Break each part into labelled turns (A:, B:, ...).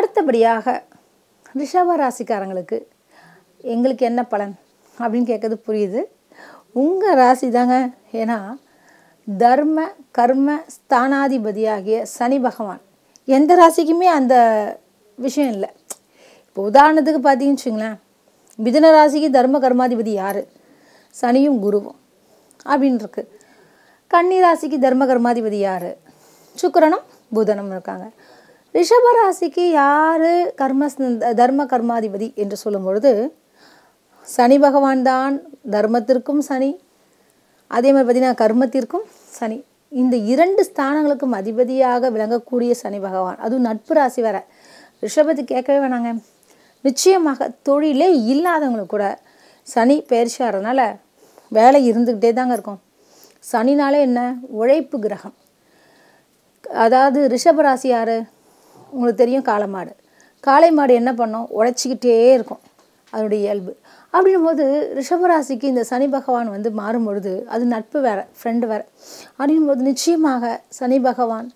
A: அடுத்தபடியாக ரிஷப ராசிக்காரங்களுக்கு எங்களுக்கு என்ன பலன் அப்படின்னு கேட்குறது புரியுது உங்கள் ராசி தாங்க ஏன்னா தர்ம கர்ம ஸ்தானாதிபதியாகிய சனி பகவான் எந்த ராசிக்குமே அந்த விஷயம் இல்லை இப்போ உதாரணத்துக்கு பார்த்தீங்கன்னு வச்சுங்களேன் மிதன ராசிக்கு தர்ம கர்மாதிபதி யார் சனியும் குருவும் அப்படின்னு இருக்கு கன்னி ராசிக்கு தர்ம கர்மாதிபதி யார் சுக்கரனும் புதனும் இருக்காங்க ரிஷபராசிக்கு யார் கர்ம தர்ம கர்மாதிபதி என்று சொல்லும் பொழுது சனி பகவான் தான் தர்மத்திற்கும் சனி அதே மாதிரி பார்த்திங்கன்னா கர்மத்திற்கும் சனி இந்த இரண்டு ஸ்தானங்களுக்கும் அதிபதியாக விளங்கக்கூடிய சனி பகவான் அதுவும் நட்பு ராசி வர ரிஷபத்து கேட்கவே வேணாங்க நிச்சயமாக தொழிலே இல்லாதவங்களுக்கு கூட சனி பயிற்சியாகிறதுனால வேலை இருந்துக்கிட்டே தாங்க இருக்கும் சனினாலே என்ன உழைப்பு கிரகம் அதாவது ரிஷபராசி யார் உங்களுக்கு தெரியும் காளை மாடு காளை மாடு என்ன பண்ணோம் உழைச்சிக்கிட்டே இருக்கும் அதனுடைய இயல்பு அப்படின்னும் போது ரிஷபராசிக்கு இந்த சனி பகவான் வந்து மாறும் பொழுது அது நட்பு வேறு ஃப்ரெண்டு வேறு அப்படின்னும் போது நிச்சயமாக சனி பகவான்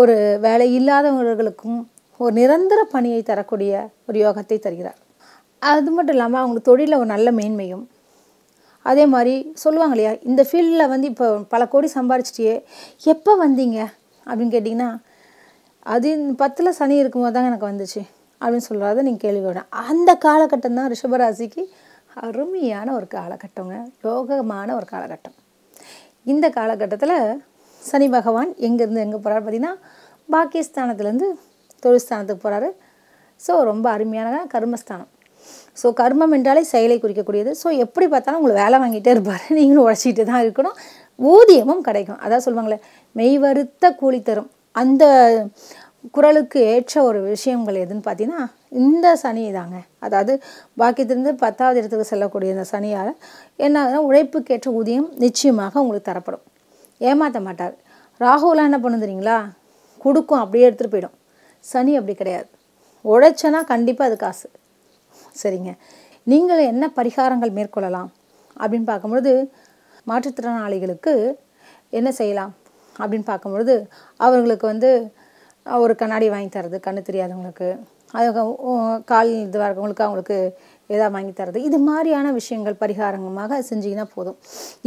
A: ஒரு வேலை இல்லாதவர்களுக்கும் ஒரு நிரந்தர பணியை தரக்கூடிய ஒரு யோகத்தை தருகிறார் அது மட்டும் இல்லாமல் அவங்களுக்கு தொழிலில் ஒரு நல்ல மேன்மையும் அதே மாதிரி சொல்லுவாங்க இல்லையா இந்த ஃபீல்டில் வந்து இப்போ பல கோடி சம்பாரிச்சிட்டியே எப்போ வந்தீங்க அப்படின்னு கேட்டிங்கன்னா அது பத்தில் சனி இருக்கும்போது தாங்க எனக்கு வந்துச்சு அப்படின்னு சொல்கிறத நீங்கள் கேள்வியோட அந்த காலகட்டம் தான் ரிஷபராசிக்கு அருமையான ஒரு காலகட்டங்க யோகமான ஒரு காலகட்டம் இந்த காலகட்டத்தில் சனி பகவான் எங்கேருந்து எங்கே போகிறார் பார்த்திங்கன்னா பாகிஸ்தானத்துலேருந்து தொழில்ஸ்தானத்துக்கு போகிறாரு ஸோ ரொம்ப அருமையான கர்மஸ்தானம் ஸோ கர்மம் என்றாலே செயலை குறிக்கக்கூடியது ஸோ எப்படி பார்த்தாலும் உங்களை வேலை வாங்கிட்டே இருப்பார் நீங்களும் உழைச்சிக்கிட்டு தான் இருக்கணும் ஊதியமும் கிடைக்கும் அதான் சொல்லுவாங்களே மெய்வறுத்த கூலி தரும் அந்த குரலுக்கு ஏற்ற ஒரு விஷயங்கள் எதுன்னு பார்த்தீங்கன்னா இந்த சனி தாங்க அதாவது பாக்கியத்திலிருந்து பத்தாவது இடத்துக்கு செல்லக்கூடிய இந்த சனியால் என்ன உழைப்புக்கேற்ற ஊதியம் நிச்சயமாக உங்களுக்கு தரப்படும் ஏமாற்ற மாட்டார் ராகுலாம் என்ன பண்ணு தெரியுங்களா கொடுக்கும் அப்படியே எடுத்துகிட்டு போயிடும் சனி அப்படி கிடையாது உழைச்சனா கண்டிப்பாக அது காசு சரிங்க நீங்கள் என்ன பரிகாரங்கள் மேற்கொள்ளலாம் அப்படின்னு பார்க்கும்பொழுது மாற்றுத்திறனாளிகளுக்கு என்ன செய்யலாம் அப்படின்னு பார்க்கும்பொழுது அவர்களுக்கு வந்து ஒரு கண்ணாடி வாங்கி தரது கண்ணு தெரியாதவங்களுக்கு அது கால் இதுவாக இருக்கவங்களுக்கு அவங்களுக்கு எதாவது வாங்கி தரது இது மாதிரியான விஷயங்கள் பரிகாரமாக செஞ்சிங்கன்னா போதும்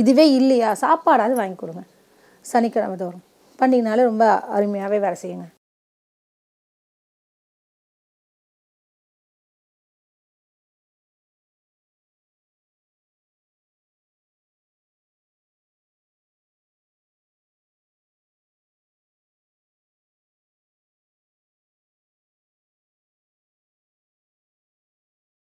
A: இதுவே இல்லையா சாப்பாடாவது வாங்கி கொடுங்க சனிக்கிழமை தோறும் பண்டிகைனாலே ரொம்ப அருமையாகவே வேலை செய்யுங்க